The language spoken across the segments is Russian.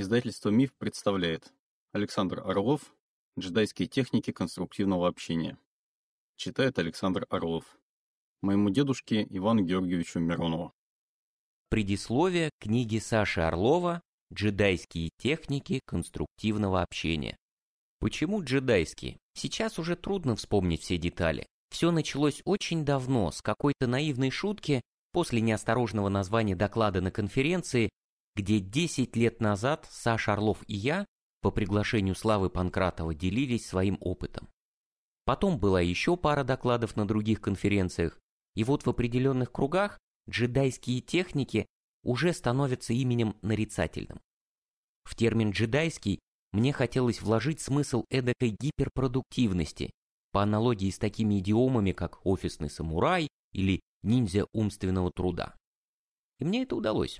Издательство «Миф» представляет Александр Орлов «Джедайские техники конструктивного общения». Читает Александр Орлов. Моему дедушке Ивану Георгиевичу Миронову. Предисловие книги Саши Орлова «Джедайские техники конструктивного общения». Почему джедайские? Сейчас уже трудно вспомнить все детали. Все началось очень давно, с какой-то наивной шутки, после неосторожного названия доклада на конференции где 10 лет назад Саша Орлов и я по приглашению Славы Панкратова делились своим опытом. Потом была еще пара докладов на других конференциях, и вот в определенных кругах джедайские техники уже становятся именем нарицательным. В термин «джедайский» мне хотелось вложить смысл эдакой гиперпродуктивности, по аналогии с такими идиомами, как «офисный самурай» или «ниндзя умственного труда». И мне это удалось.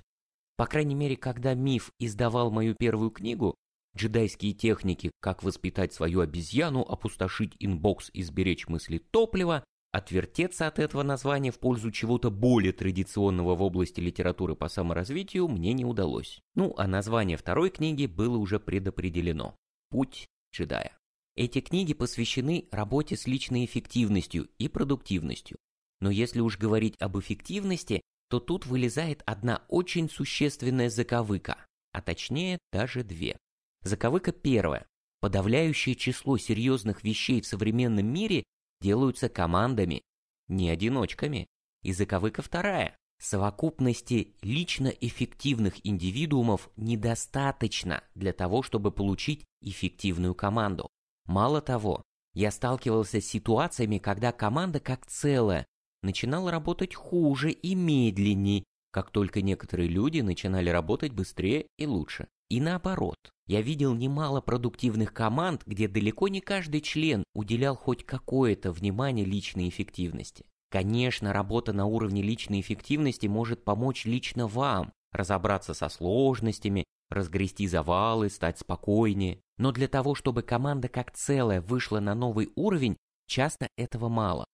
По крайней мере, когда Миф издавал мою первую книгу «Джедайские техники. Как воспитать свою обезьяну, опустошить инбокс и сберечь мысли топлива», отвертеться от этого названия в пользу чего-то более традиционного в области литературы по саморазвитию мне не удалось. Ну, а название второй книги было уже предопределено «Путь джедая». Эти книги посвящены работе с личной эффективностью и продуктивностью. Но если уж говорить об эффективности, то тут вылезает одна очень существенная заковыка, а точнее даже две. Заковыка первая. Подавляющее число серьезных вещей в современном мире делаются командами, не одиночками. И заковыка вторая. Совокупности лично эффективных индивидуумов недостаточно для того, чтобы получить эффективную команду. Мало того, я сталкивался с ситуациями, когда команда как целое начинал работать хуже и медленнее, как только некоторые люди начинали работать быстрее и лучше. И наоборот, я видел немало продуктивных команд, где далеко не каждый член уделял хоть какое-то внимание личной эффективности. Конечно, работа на уровне личной эффективности может помочь лично вам разобраться со сложностями, разгрести завалы, стать спокойнее. Но для того, чтобы команда как целая вышла на новый уровень, часто этого мало.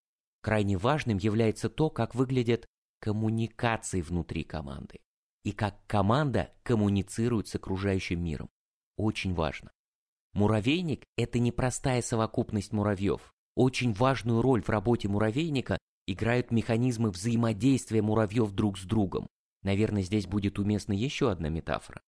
Крайне важным является то, как выглядят коммуникации внутри команды и как команда коммуницирует с окружающим миром. Очень важно. Муравейник – это непростая совокупность муравьев. Очень важную роль в работе муравейника играют механизмы взаимодействия муравьев друг с другом. Наверное, здесь будет уместна еще одна метафора.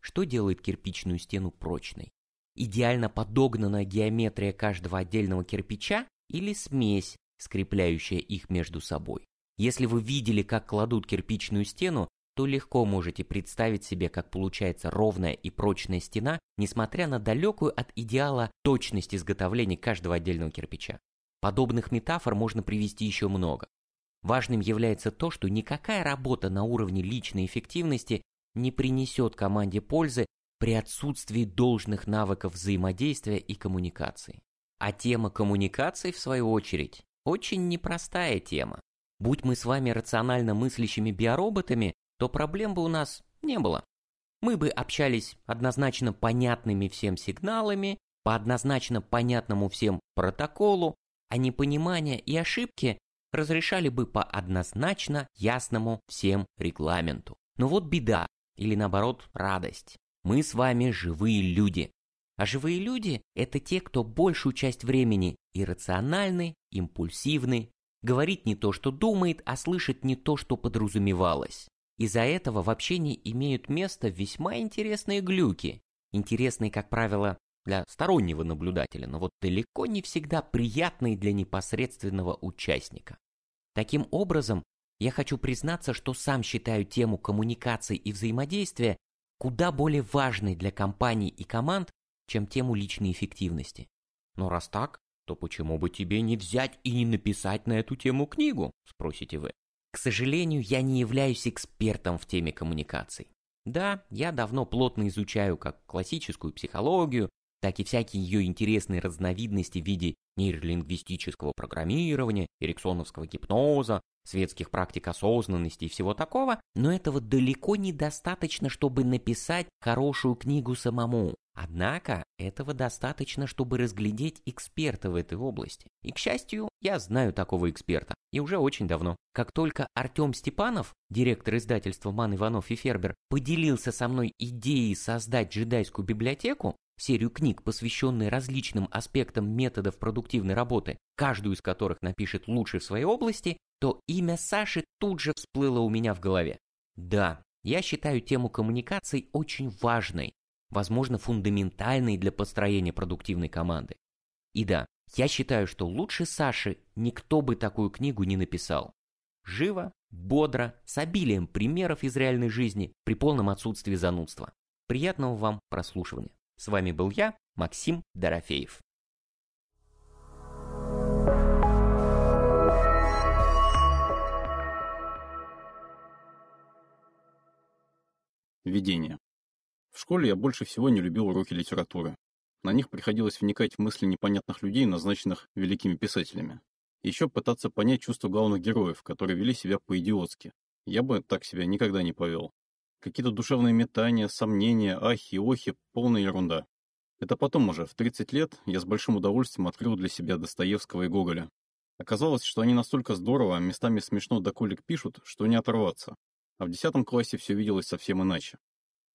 Что делает кирпичную стену прочной? Идеально подогнанная геометрия каждого отдельного кирпича или смесь скрепляющая их между собой. Если вы видели, как кладут кирпичную стену, то легко можете представить себе, как получается ровная и прочная стена, несмотря на далекую от идеала точность изготовления каждого отдельного кирпича. Подобных метафор можно привести еще много. Важным является то, что никакая работа на уровне личной эффективности не принесет команде пользы при отсутствии должных навыков взаимодействия и коммуникации. А тема коммуникаций, в свою очередь, очень непростая тема. Будь мы с вами рационально мыслящими биороботами, то проблем бы у нас не было. Мы бы общались однозначно понятными всем сигналами, по однозначно понятному всем протоколу, а непонимания и ошибки разрешали бы по однозначно ясному всем регламенту. Но вот беда, или наоборот радость. Мы с вами живые люди, а живые люди – это те, кто большую часть времени иррациональны, импульсивны, говорит не то, что думает, а слышит не то, что подразумевалось. Из-за этого в общении имеют место весьма интересные глюки. Интересные, как правило, для стороннего наблюдателя, но вот далеко не всегда приятные для непосредственного участника. Таким образом, я хочу признаться, что сам считаю тему коммуникации и взаимодействия куда более важной для компаний и команд, чем тему личной эффективности. Но раз так, то почему бы тебе не взять и не написать на эту тему книгу, спросите вы. К сожалению, я не являюсь экспертом в теме коммуникаций. Да, я давно плотно изучаю как классическую психологию, так и всякие ее интересные разновидности в виде нейролингвистического программирования, эриксоновского гипноза, светских практик осознанности и всего такого, но этого далеко недостаточно, чтобы написать хорошую книгу самому. Однако, этого достаточно, чтобы разглядеть эксперта в этой области. И, к счастью, я знаю такого эксперта, и уже очень давно. Как только Артем Степанов, директор издательства «Ман Иванов и Фербер», поделился со мной идеей создать джедайскую библиотеку, серию книг, посвященные различным аспектам методов продуктивной работы, каждую из которых напишет лучше в своей области, то имя Саши тут же всплыло у меня в голове. Да, я считаю тему коммуникаций очень важной, возможно, фундаментальной для построения продуктивной команды. И да, я считаю, что лучше Саши никто бы такую книгу не написал. Живо, бодро, с обилием примеров из реальной жизни, при полном отсутствии занудства. Приятного вам прослушивания. С вами был я, Максим Дорофеев. Введение. В школе я больше всего не любил уроки литературы. На них приходилось вникать в мысли непонятных людей, назначенных великими писателями. Еще пытаться понять чувства главных героев, которые вели себя по-идиотски. Я бы так себя никогда не повел. Какие-то душевные метания, сомнения, ахи, охи, полная ерунда. Это потом уже, в 30 лет, я с большим удовольствием открыл для себя Достоевского и Гоголя. Оказалось, что они настолько здорово, а местами смешно до колик пишут, что не оторваться. А в 10 классе все виделось совсем иначе.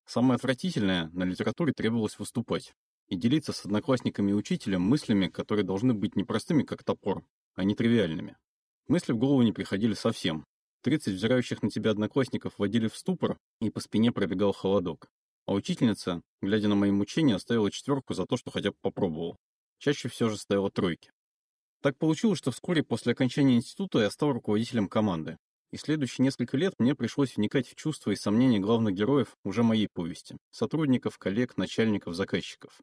Самое отвратительное, на литературе требовалось выступать и делиться с одноклассниками и учителем мыслями, которые должны быть не простыми, как топор, а не тривиальными. Мысли в голову не приходили совсем, Тридцать взирающих на тебя одноклассников вводили в ступор, и по спине пробегал холодок. А учительница, глядя на мои мучения, оставила четверку за то, что хотя бы попробовал. Чаще все же ставила тройки. Так получилось, что вскоре после окончания института я стал руководителем команды. И следующие несколько лет мне пришлось вникать в чувства и сомнения главных героев уже моей повести – сотрудников, коллег, начальников, заказчиков.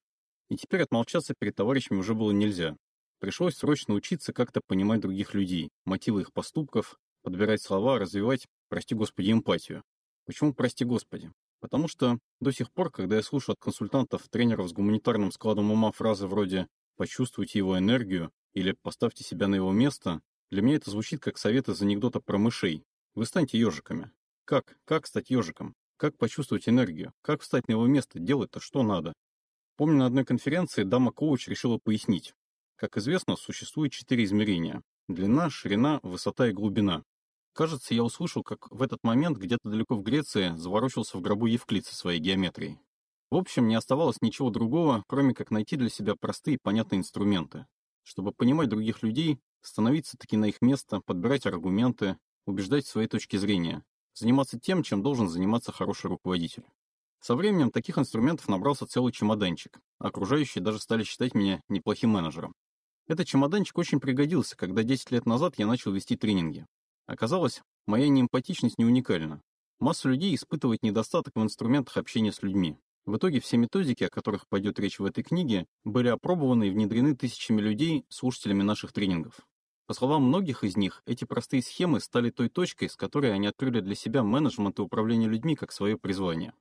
И теперь отмолчаться перед товарищами уже было нельзя. Пришлось срочно учиться как-то понимать других людей, мотивы их поступков, подбирать слова, развивать, прости господи, эмпатию. Почему прости господи? Потому что до сих пор, когда я слушаю от консультантов, тренеров с гуманитарным складом ума фразы вроде «почувствуйте его энергию» или «поставьте себя на его место», для меня это звучит как совет из анекдота про мышей. Вы станьте ежиками. Как? Как стать ежиком? Как почувствовать энергию? Как встать на его место? Делать-то что надо? Помню, на одной конференции дама Коуч решила пояснить. Как известно, существует четыре измерения. Длина, ширина, высота и глубина. Кажется, я услышал, как в этот момент где-то далеко в Греции заворочился в гробу Евклид со своей геометрией. В общем, не оставалось ничего другого, кроме как найти для себя простые и понятные инструменты, чтобы понимать других людей, становиться таки на их место, подбирать аргументы, убеждать в своей точке зрения, заниматься тем, чем должен заниматься хороший руководитель. Со временем таких инструментов набрался целый чемоданчик, окружающие даже стали считать меня неплохим менеджером. Этот чемоданчик очень пригодился, когда 10 лет назад я начал вести тренинги, Оказалось, моя неэмпатичность не уникальна. Масса людей испытывает недостаток в инструментах общения с людьми. В итоге все методики, о которых пойдет речь в этой книге, были опробованы и внедрены тысячами людей, слушателями наших тренингов. По словам многих из них, эти простые схемы стали той точкой, с которой они открыли для себя менеджмент и управление людьми как свое призвание.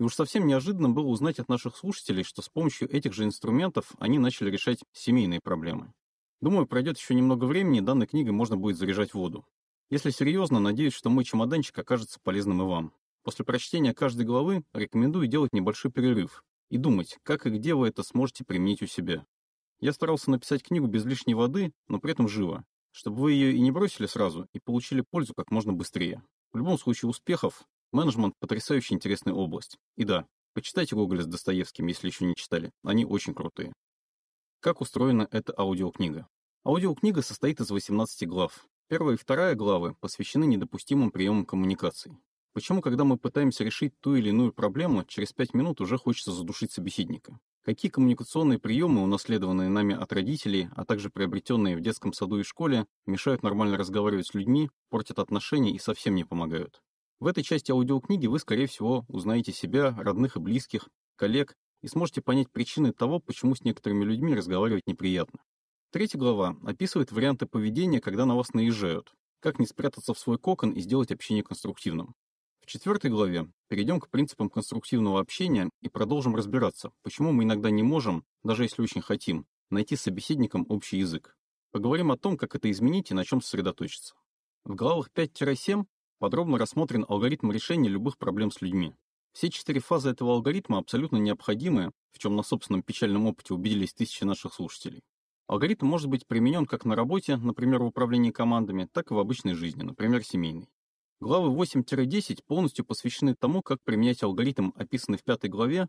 И уж совсем неожиданно было узнать от наших слушателей, что с помощью этих же инструментов они начали решать семейные проблемы. Думаю, пройдет еще немного времени, данной книгой можно будет заряжать воду. Если серьезно, надеюсь, что мой чемоданчик окажется полезным и вам. После прочтения каждой главы рекомендую делать небольшой перерыв и думать, как и где вы это сможете применить у себя. Я старался написать книгу без лишней воды, но при этом живо, чтобы вы ее и не бросили сразу, и получили пользу как можно быстрее. В любом случае успехов, менеджмент – потрясающе интересная область. И да, почитайте Гоголя с Достоевским, если еще не читали, они очень крутые. Как устроена эта аудиокнига? Аудиокнига состоит из 18 глав. Первая и вторая главы посвящены недопустимым приемам коммуникаций. Почему, когда мы пытаемся решить ту или иную проблему, через пять минут уже хочется задушить собеседника? Какие коммуникационные приемы, унаследованные нами от родителей, а также приобретенные в детском саду и школе, мешают нормально разговаривать с людьми, портят отношения и совсем не помогают? В этой части аудиокниги вы, скорее всего, узнаете себя, родных и близких, коллег, и сможете понять причины того, почему с некоторыми людьми разговаривать неприятно. Третья глава описывает варианты поведения, когда на вас наезжают, как не спрятаться в свой кокон и сделать общение конструктивным. В четвертой главе перейдем к принципам конструктивного общения и продолжим разбираться, почему мы иногда не можем, даже если очень хотим, найти с собеседником общий язык. Поговорим о том, как это изменить и на чем сосредоточиться. В главах 5-7 подробно рассмотрен алгоритм решения любых проблем с людьми. Все четыре фазы этого алгоритма абсолютно необходимы, в чем на собственном печальном опыте убедились тысячи наших слушателей. Алгоритм может быть применен как на работе, например, в управлении командами, так и в обычной жизни, например, семейной. Главы 8-10 полностью посвящены тому, как применять алгоритм, описанный в пятой главе,